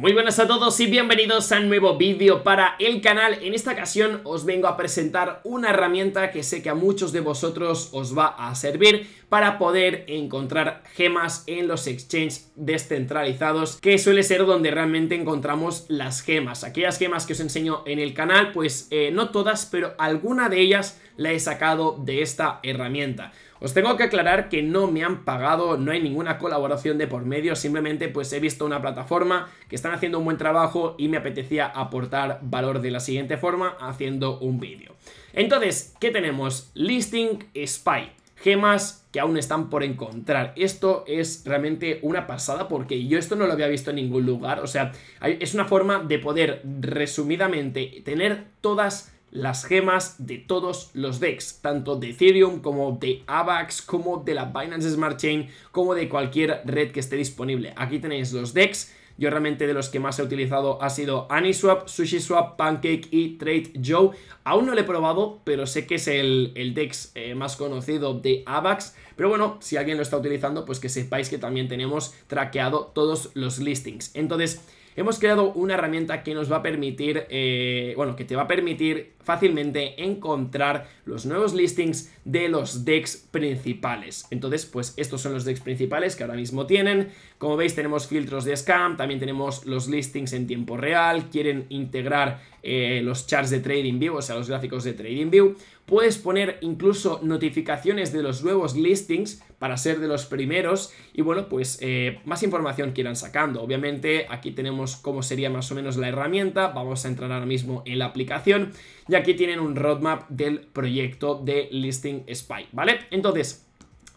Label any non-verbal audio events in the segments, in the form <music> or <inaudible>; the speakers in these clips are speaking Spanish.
Muy buenas a todos y bienvenidos a un nuevo vídeo para el canal. En esta ocasión os vengo a presentar una herramienta que sé que a muchos de vosotros os va a servir para poder encontrar gemas en los exchanges descentralizados, que suele ser donde realmente encontramos las gemas. Aquellas gemas que os enseño en el canal, pues eh, no todas, pero alguna de ellas la he sacado de esta herramienta. Os tengo que aclarar que no me han pagado, no hay ninguna colaboración de por medio, simplemente pues he visto una plataforma que están haciendo un buen trabajo y me apetecía aportar valor de la siguiente forma haciendo un vídeo. Entonces, ¿qué tenemos? Listing Spy, gemas que aún están por encontrar. Esto es realmente una pasada porque yo esto no lo había visto en ningún lugar, o sea, es una forma de poder resumidamente tener todas las gemas de todos los decks, tanto de Ethereum como de AVAX, como de la Binance Smart Chain, como de cualquier red que esté disponible. Aquí tenéis los decks. Yo realmente de los que más he utilizado ha sido Aniswap, SushiSwap, Pancake y Trade Joe. Aún no lo he probado, pero sé que es el, el DEX eh, más conocido de AVAX. Pero bueno, si alguien lo está utilizando, pues que sepáis que también tenemos traqueado todos los listings. Entonces, hemos creado una herramienta que nos va a permitir, eh, bueno, que te va a permitir fácilmente encontrar los nuevos listings de los decks principales. Entonces, pues estos son los decks principales que ahora mismo tienen. Como veis, tenemos filtros de scam, también tenemos los listings en tiempo real, quieren integrar eh, los charts de trading view o sea, los gráficos de trading TradingView. Puedes poner incluso notificaciones de los nuevos listings para ser de los primeros y bueno, pues eh, más información que irán sacando. Obviamente aquí tenemos cómo sería más o menos la herramienta, vamos a entrar ahora mismo en la aplicación y aquí tienen un roadmap del proyecto de Listing Spy, ¿vale? Entonces,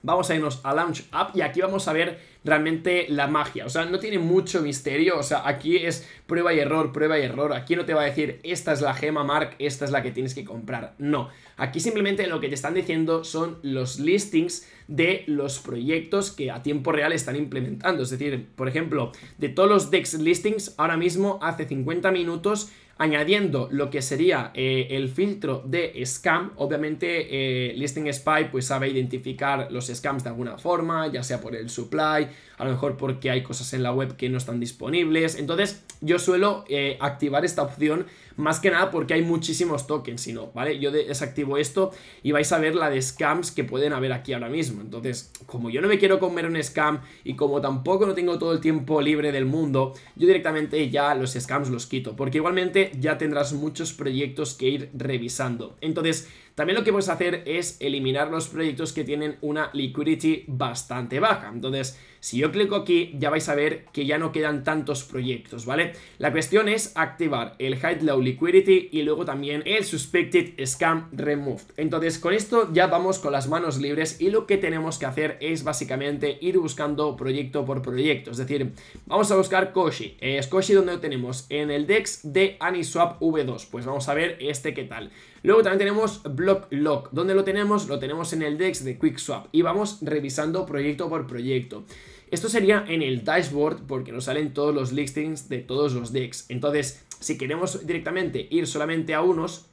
vamos a irnos a Launch App y aquí vamos a ver realmente la magia. O sea, no tiene mucho misterio. O sea, aquí es prueba y error, prueba y error. Aquí no te va a decir, esta es la gema, Mark, esta es la que tienes que comprar. No. Aquí simplemente lo que te están diciendo son los listings de los proyectos que a tiempo real están implementando. Es decir, por ejemplo, de todos los DEX listings, ahora mismo hace 50 minutos añadiendo lo que sería eh, el filtro de scam. Obviamente, eh, Listing Spy pues sabe identificar los scams de alguna forma, ya sea por el supply, a lo mejor porque hay cosas en la web que no están disponibles. Entonces yo suelo eh, activar esta opción más que nada porque hay muchísimos tokens, si no, ¿vale? Yo desactivo esto y vais a ver la de scams que pueden haber aquí ahora mismo. Entonces, como yo no me quiero comer un scam y como tampoco no tengo todo el tiempo libre del mundo, yo directamente ya los scams los quito, porque igualmente ya tendrás muchos proyectos que ir revisando. Entonces, también lo que vamos a hacer es eliminar los proyectos que tienen una liquidity bastante baja. Entonces, si yo clico aquí, ya vais a ver que ya no quedan tantos proyectos, ¿vale? La cuestión es activar el Hide Low Liquidity y luego también el Suspected Scam Removed. Entonces, con esto ya vamos con las manos libres y lo que tenemos que hacer es básicamente ir buscando proyecto por proyecto. Es decir, vamos a buscar Koshi. Es Koshi donde lo tenemos en el DEX de Aniswap V2. Pues vamos a ver este qué tal. Luego también tenemos Block Lock. ¿Dónde lo tenemos? Lo tenemos en el DEX de QuickSwap y vamos revisando proyecto por proyecto. Esto sería en el dashboard porque nos salen todos los listings de todos los DEX. Entonces, si queremos directamente ir solamente a unos,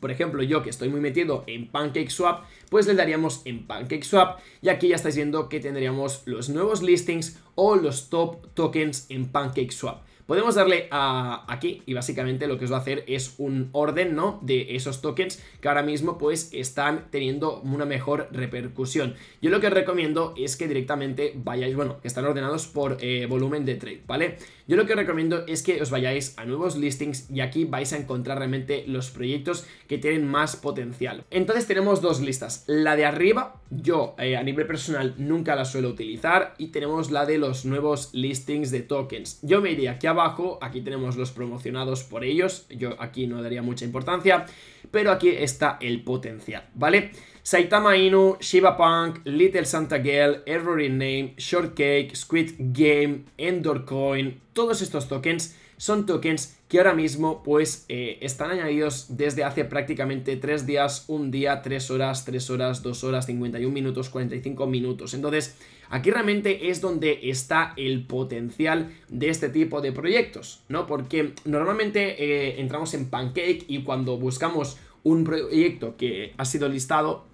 por ejemplo, yo que estoy muy metido en PancakeSwap, pues le daríamos en PancakeSwap y aquí ya estáis viendo que tendríamos los nuevos listings o los top tokens en PancakeSwap. Podemos darle a aquí y básicamente lo que os va a hacer es un orden, ¿no? De esos tokens que ahora mismo pues están teniendo una mejor repercusión. Yo lo que os recomiendo es que directamente vayáis, bueno, que están ordenados por eh, volumen de trade, ¿vale? Yo lo que os recomiendo es que os vayáis a nuevos listings y aquí vais a encontrar realmente los proyectos que tienen más potencial. Entonces tenemos dos listas. La de arriba, yo eh, a nivel personal nunca la suelo utilizar y tenemos la de los nuevos listings de tokens. Yo me iría aquí abajo aquí tenemos los promocionados por ellos, yo aquí no daría mucha importancia, pero aquí está el potencial, ¿vale? Saitama Inu, Shiba Punk, Little Santa Girl, Error in Name, Shortcake, Squid Game, Endor Coin, todos estos tokens son tokens que ahora mismo pues eh, están añadidos desde hace prácticamente 3 días, 1 día, 3 horas, 3 horas, 2 horas, 51 minutos, 45 minutos. Entonces, aquí realmente es donde está el potencial de este tipo de proyectos, ¿no? Porque normalmente eh, entramos en Pancake y cuando buscamos un proyecto que ha sido listado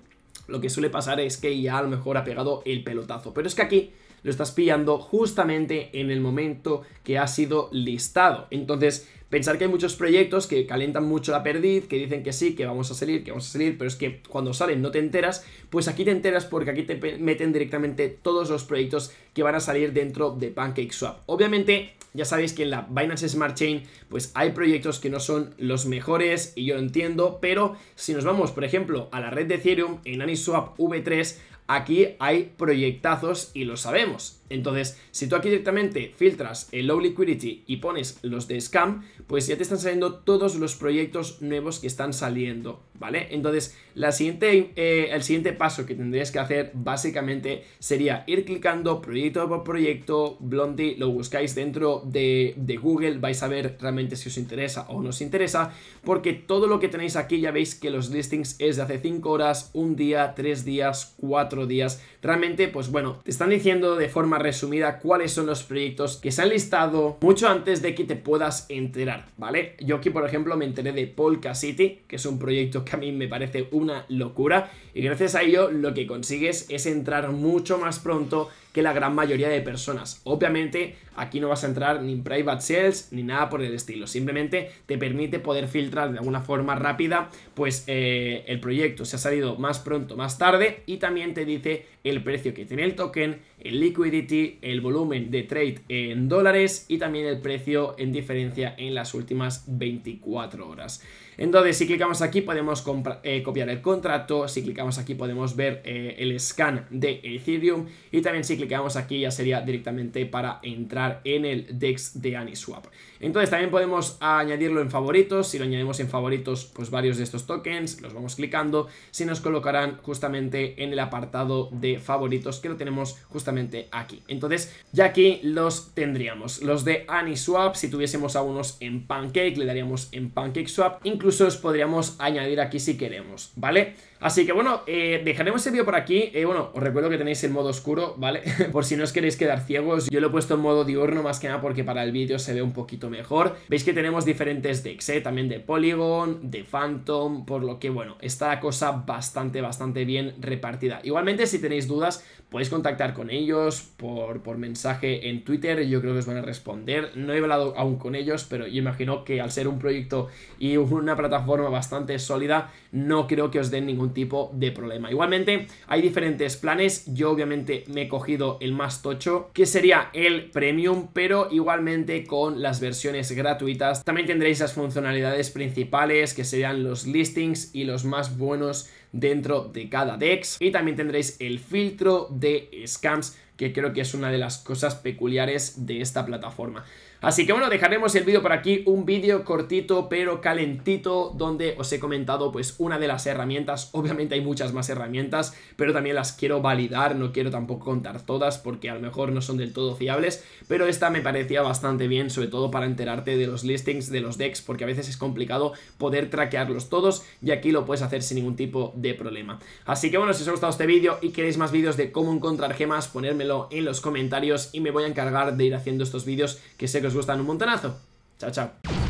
lo que suele pasar es que ya a lo mejor ha pegado el pelotazo. Pero es que aquí lo estás pillando justamente en el momento que ha sido listado. Entonces, pensar que hay muchos proyectos que calentan mucho la perdiz, que dicen que sí, que vamos a salir, que vamos a salir, pero es que cuando salen no te enteras, pues aquí te enteras porque aquí te meten directamente todos los proyectos que van a salir dentro de PancakeSwap. Obviamente, ya sabéis que en la Binance Smart Chain pues hay proyectos que no son los mejores y yo lo entiendo, pero si nos vamos, por ejemplo, a la red de Ethereum en Aniswap V3, aquí hay proyectazos y lo sabemos. Entonces, si tú aquí directamente filtras el low liquidity y pones los de scam, pues ya te están saliendo todos los proyectos nuevos que están saliendo, ¿vale? Entonces, la siguiente, eh, el siguiente paso que tendrías que hacer básicamente sería ir clicando proyecto por proyecto, Blondie, lo buscáis dentro de, de Google, vais a ver realmente si os interesa o no os interesa, porque todo lo que tenéis aquí ya veis que los listings es de hace 5 horas, un día, 3 días, 4 días, realmente, pues bueno, te están diciendo de forma resumida cuáles son los proyectos que se han listado mucho antes de que te puedas enterar, ¿vale? Yo aquí, por ejemplo, me enteré de Polka City, que es un proyecto que a mí me parece una locura y gracias a ello lo que consigues es entrar mucho más pronto que la gran mayoría de personas. Obviamente aquí no vas a entrar ni en private sales ni nada por el estilo. Simplemente te permite poder filtrar de alguna forma rápida pues eh, el proyecto se ha salido más pronto, más tarde y también te dice el precio que tiene el token, el liquidity, el volumen de trade en dólares y también el precio en diferencia en las últimas 24 horas. Entonces, si clicamos aquí podemos eh, copiar el contrato, si clicamos aquí podemos ver eh, el scan de Ethereum y también si clicamos clicamos aquí ya sería directamente para entrar en el DEX de Aniswap Entonces también podemos añadirlo en favoritos, si lo añadimos en favoritos pues varios de estos tokens, los vamos clicando, si nos colocarán justamente en el apartado de favoritos que lo tenemos justamente aquí. Entonces ya aquí los tendríamos, los de Aniswap, si tuviésemos algunos en Pancake le daríamos en Pancake Swap, incluso los podríamos añadir aquí si queremos, ¿vale? Así que bueno, eh, dejaremos el vídeo por aquí, eh, bueno, os recuerdo que tenéis el modo oscuro, ¿vale? <laughs> <laughs> por si no os queréis quedar ciegos, yo lo he puesto en modo diurno más que nada porque para el vídeo se ve un poquito mejor. Veis que tenemos diferentes decks, ¿eh? también de Polygon, de Phantom, por lo que bueno, está la cosa bastante, bastante bien repartida. Igualmente, si tenéis dudas, podéis contactar con ellos por, por mensaje en Twitter, yo creo que os van a responder. No he hablado aún con ellos, pero yo imagino que al ser un proyecto y una plataforma bastante sólida, no creo que os den ningún tipo de problema. Igualmente, hay diferentes planes, yo obviamente me he cogido el más tocho, que sería el Premium, pero igualmente con las versiones gratuitas. También tendréis las funcionalidades principales, que serían los listings y los más buenos dentro de cada DEX. Y también tendréis el filtro de scams, que creo que es una de las cosas peculiares de esta plataforma. Así que bueno, dejaremos el vídeo por aquí, un vídeo cortito pero calentito donde os he comentado pues una de las herramientas, obviamente hay muchas más herramientas, pero también las quiero validar, no quiero tampoco contar todas porque a lo mejor no son del todo fiables, pero esta me parecía bastante bien, sobre todo para enterarte de los listings de los decks, porque a veces es complicado poder traquearlos todos y aquí lo puedes hacer sin ningún tipo de problema. Así que bueno, si os ha gustado este vídeo y queréis más vídeos de cómo encontrar gemas, ponérmelo en los comentarios y me voy a encargar de ir haciendo estos vídeos que sé que os gustan un montonazo. Chao, chao.